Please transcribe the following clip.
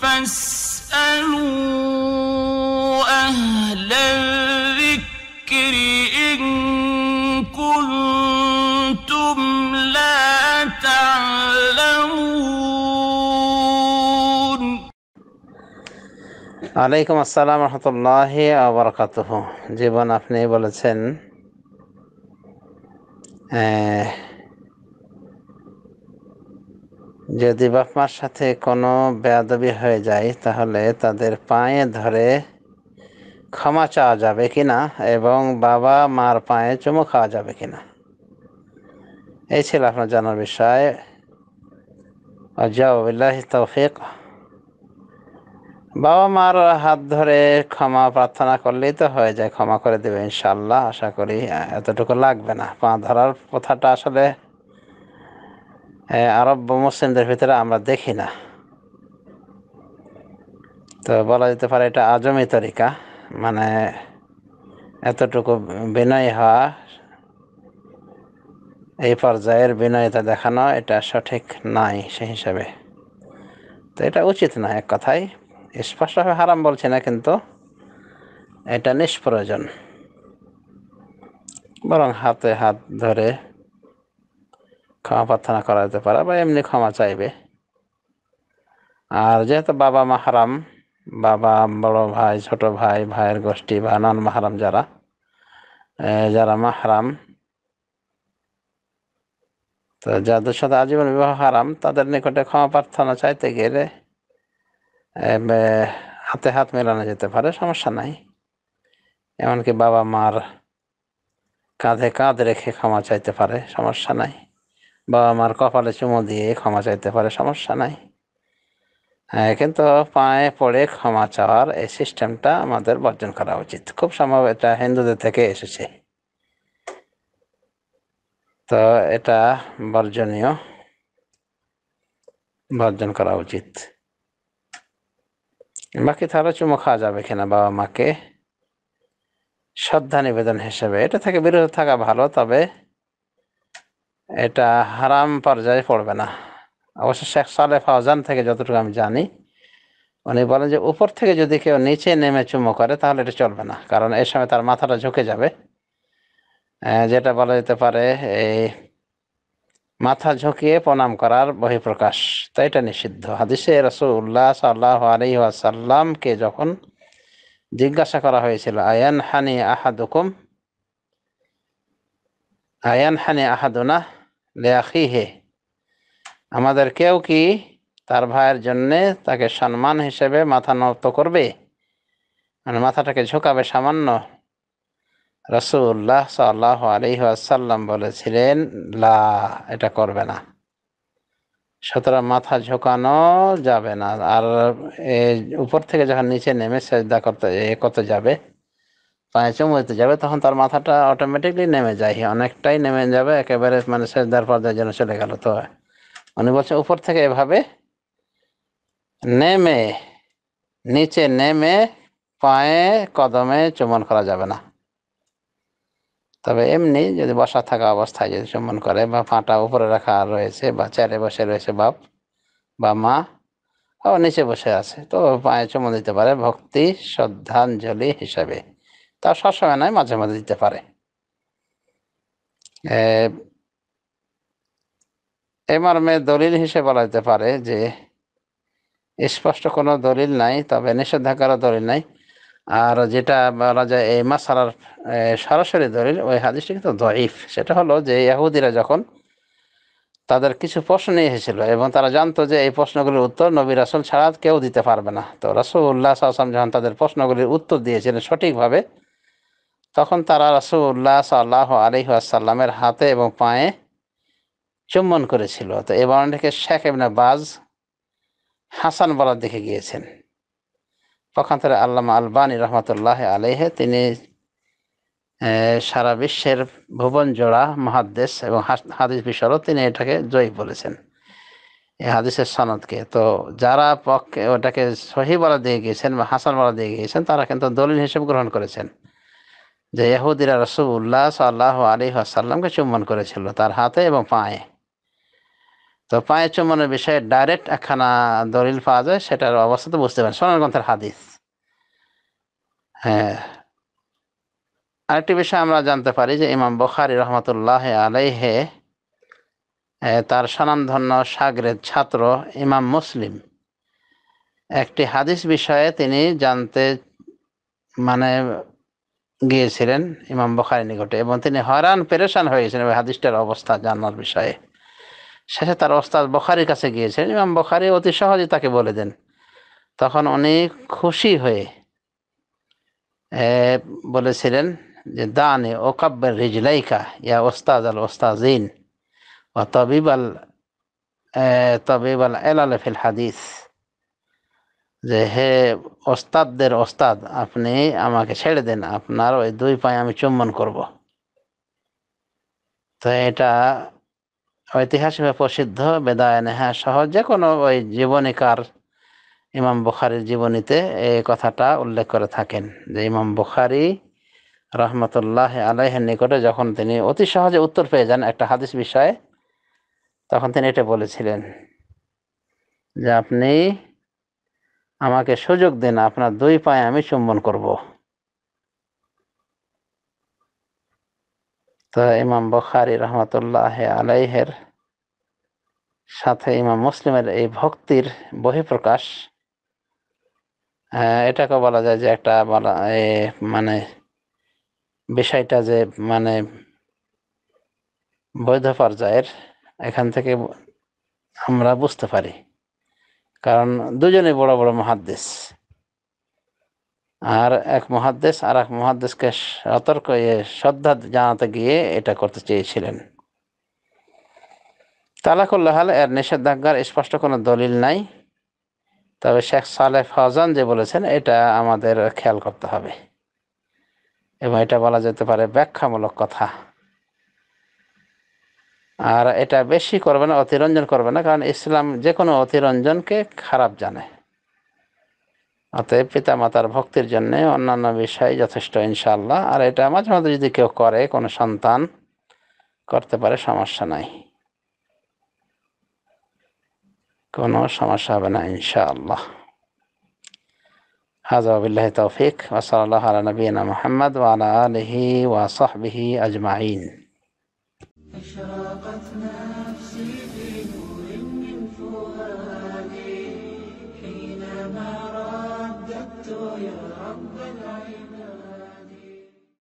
فاسألوا أهل الذكر إن كنتم لا تعلمون عليكم السلام ورحمة الله وبركاته جيبان أفني بلتين آه যদি বাপ মার সাথে কোনো বেয়াদবি হয়ে যায় তাহলে তাদের পায়ে ধরে ক্ষমা চাওয়া যাবে কি না এবং বাবা মার পায়ে চুমু খাওয়া যাবে কি না এই ছিল আপনার জানার বিষয় অজাউল্লাহ তৌফিক বাবা মার হাত ধরে ক্ষমা প্রার্থনা করলেই তো হয়ে যায় ক্ষমা করে দেবে ইনশাল্লাহ আশা করি এতটুকু লাগবে না পা ধরার কথাটা আসলে আরব মুসলিমদের ভিতরে আমরা দেখি না তো বলা যেতে পারে এটা আজমি তরিকা মানে এতটুকু বিনয় হওয়া এই পর্যায়ের বিনয়তা দেখানো এটা সঠিক নাই সেই হিসাবে তো এটা উচিত না এক কথায় স্পষ্টভাবে হারাম বলছি না কিন্তু এটা নিষ্প্রয়োজন বরং হাতে হাত ধরে ক্ষমা প্রার্থনা করা যেতে পারে বা এমনি ক্ষমা চাইবে আর যেহেতু বাবা মাহারাম বাবা বড় ভাই ছোট ভাই ভাইয়ের গোষ্ঠী বা নন মাহারাম যারা যারা মাহারাম তো যাদের সাথে আজীবন বিবাহ হারাম তাদের নিকটে ক্ষমা প্রার্থনা চাইতে গেলে হাতে হাত মেলানো যেতে পারে সমস্যা নাই এমনকি বাবা মার কাঁধে কাঁধ রেখে ক্ষমা চাইতে পারে সমস্যা নাই বাবা মার কপালে চুমো দিয়ে ক্ষমা চাইতে পারে সমস্যা নাই হ্যাঁ কিন্তু পায়ে পড়ে ক্ষমা চাওয়ার এই সিস্টেমটা আমাদের বর্জন করা উচিত খুব সম্ভব এটা হিন্দুদের থেকে এসেছে তো এটা বর্জনীয় বর্জন করা উচিত বাকি তাহলে চুমো খাওয়া যাবে কিনা বাবা মাকে শ্রদ্ধা নিবেদন হিসেবে এটা থেকে বিরত থাকা ভালো তবে এটা হারাম পর্যায়ে পড়বে না অবশ্য শেখ সালে ফাউজান থেকে যতটুকু আমি জানি উনি বলেন যে উপর থেকে যদি কেউ নিচে নেমে চুমো করে তাহলে এটা চলবে না কারণ এই সময় তার মাথাটা ঝুঁকে যাবে যেটা বলা যেতে পারে এই মাথা ঝুঁকিয়ে প্রণাম করার বহিঃপ্রকাশ তাই এটা নিষিদ্ধ হাদিসে রসুল্লাহ সাল্লাহ আলী আসাল্লামকে যখন জিজ্ঞাসা করা হয়েছিল আয়ান হানি আহাদুকুম আয়ান হানি আহাদুনা লেয়াখিহে আমাদের কেউ কি তার ভাইয়ের জন্যে তাকে সম্মান হিসেবে মাথা নত করবে মানে মাথাটাকে ঝোঁকাবে সামান্য রসুল্লাহ সাল্লাহ আলহাসাল্লাম বলেছিলেন লা এটা করবে না সুতরাং মাথা ঝোঁকানো যাবে না আর উপর থেকে যখন নিচে নেমে সেজদা করতে কত যাবে পায়ে চুমু দিতে যাবে তখন তার মাথাটা অটোমেটিকলি নেমে যায় অনেকটাই নেমে যাবে একেবারে মানে সেদার পর্দায় যেন চলে গেল তো উনি বলছে উপর থেকে এভাবে নেমে নিচে নেমে পায়ে কদমে চুমন করা যাবে না তবে এমনি যদি বসা থাকা অবস্থায় যদি চুমন করে বা পাটা উপরে রাখা রয়েছে বা চেয়ারে বসে রয়েছে বাপ বা মা ও নিচে বসে আছে তো পায়ে চুমন দিতে পারে ভক্তি শ্রদ্ধাঞ্জলি হিসাবে তা সবসময় নয় মাঝে মাঝে দিতে পারে এ মর্মে দলিল হিসেবে বলা যেতে পারে যে স্পষ্ট কোনো দলিল নাই তবে নিষেধাজ্ঞারও দলিল নাই আর যেটা বলা যায় এই মাসালার সরাসরি দলিল ওই হাদিসটি কিন্তু দইফ সেটা হলো যে ইয়াহুদিরা যখন তাদের কিছু প্রশ্ন নিয়ে এসেছিল এবং তারা জানতো যে এই প্রশ্নগুলির উত্তর নবী রাসুল ছাড়া কেউ দিতে পারবে না তো রাসুল্লাহ আসলাম যখন তাদের প্রশ্নগুলির উত্তর দিয়েছিলেন সঠিকভাবে তখন তারা রাসুল্লাহ সাল্লাহ আলি আসাল্লামের হাতে এবং পায়ে চুম্বন করেছিল তো এ বর্ণনাটিকে শেখ ইবনে বাজ হাসান বলার দিকে গিয়েছেন তারা আল্লামা আলবানী রহমতুল্লাহ আলেহে তিনি সারা বিশ্বের ভুবন জোড়া মহাদ্দেশ এবং হাদিস বিশ্বরও তিনি এটাকে জয়ী বলেছেন এই হাদিসের সনদকে তো যারা পক্ষে ওটাকে সহি বলা দিয়ে গিয়েছেন বা হাসান বলা দিয়ে গিয়েছেন তারা কিন্তু দলিল হিসেবে গ্রহণ করেছেন যে ইহুদিরা রসুল্লাহ সাল্লাহ আলী আসাল্লামকে চুম্বন করেছিল তার হাতে এবং পায়ে তো পায়ে চুম্বনের বিষয়ে ডাইরেক্ট একখানা দলিল পাওয়া যায় সেটার অবস্থা তো বুঝতে পারেন সোনার গ্রন্থের হাদিস হ্যাঁ আরেকটি বিষয় আমরা জানতে পারি যে ইমাম বখারি রহমতুল্লাহ আলাইহে তার স্বনামধন্য সাগরের ছাত্র ইমাম মুসলিম একটি হাদিস বিষয়ে তিনি জানতে মানে গিয়েছিলেন ইমাম বখারি নিকটে এবং তিনি হয়রান পেরেশান হয়েছিলেন ওই হাদিসটার অবস্থা জানার বিষয়ে শেষে তার ওস্তাদ বখারির কাছে গিয়েছিলেন ইমাম বখারি অতি সহজে তাকে বলে দেন তখন উনি খুশি হয়ে বলেছিলেন যে দানে ওকাব্বের রিজলাইকা ইয়া ওস্তাদ আল ওস্তাজিন ও তবিব আল তবিব আল এলাল ফিল হাদিস যে হে ওস্তাদদের ওস্তাদ আপনি আমাকে ছেড়ে দেন আপনার ওই দুই পায়ে আমি চুম্বন করব তো এটা ঐতিহাসিকভাবে প্রসিদ্ধ বেদায় নেহা হ্যাঁ, সহ যে কোনো ওই জীবনীকার ইমাম বুখারির জীবনীতে এই কথাটা উল্লেখ করে থাকেন যে ইমাম বুখারি রহমতুল্লাহ আলাইহের নিকটে যখন তিনি অতি সহজে উত্তর পেয়ে যান একটা হাদিস বিষয়ে তখন তিনি এটা বলেছিলেন যে আপনি আমাকে সুযোগ দিন আপনার দুই পায়ে আমি চুম্বন করব তো ইমাম বখারি রহমতুল্লাহ আলাইহের সাথে ইমাম মুসলিমের এই ভক্তির বহিঃপ্রকাশ এটাকে বলা যায় যে একটা বলা মানে বিষয়টা যে মানে বৈধ পর্যায়ের এখান থেকে আমরা বুঝতে পারি কারণ দুজনে বড় বড় মহাদ্দেশ আর এক মহাদ্দেশ আর এক মহাদ্দেশকে সতর্ক শ্রদ্ধা জানাতে গিয়ে এটা করতে চেয়েছিলেন তালাকুল্লাহাল এর নিষেধাজ্ঞার স্পষ্ট কোনো দলিল নাই তবে শেখ সালে ফজান যে বলেছেন এটা আমাদের খেয়াল করতে হবে এবং এটা বলা যেতে পারে ব্যাখ্যামূলক কথা আর এটা বেশি করবে না অতিরঞ্জন করবে না কারণ ইসলাম যে কোনো অতিরঞ্জনকে খারাপ জানে অতএব পিতা মাতার ভক্তির জন্য অন্যান্য বিষয় যথেষ্ট ইনশাল্লাহ আর এটা মাঝে মাঝে যদি কেউ করে কোনো সন্তান করতে পারে সমস্যা নাই কোনো সমস্যা হবে না ইনশাআল্লাহ হাজা তৌফিক ওসল আল্লাহ মোহাম্মদ ওয়ালা আলহি ওয়াসবিহি আজমাইন أشرقت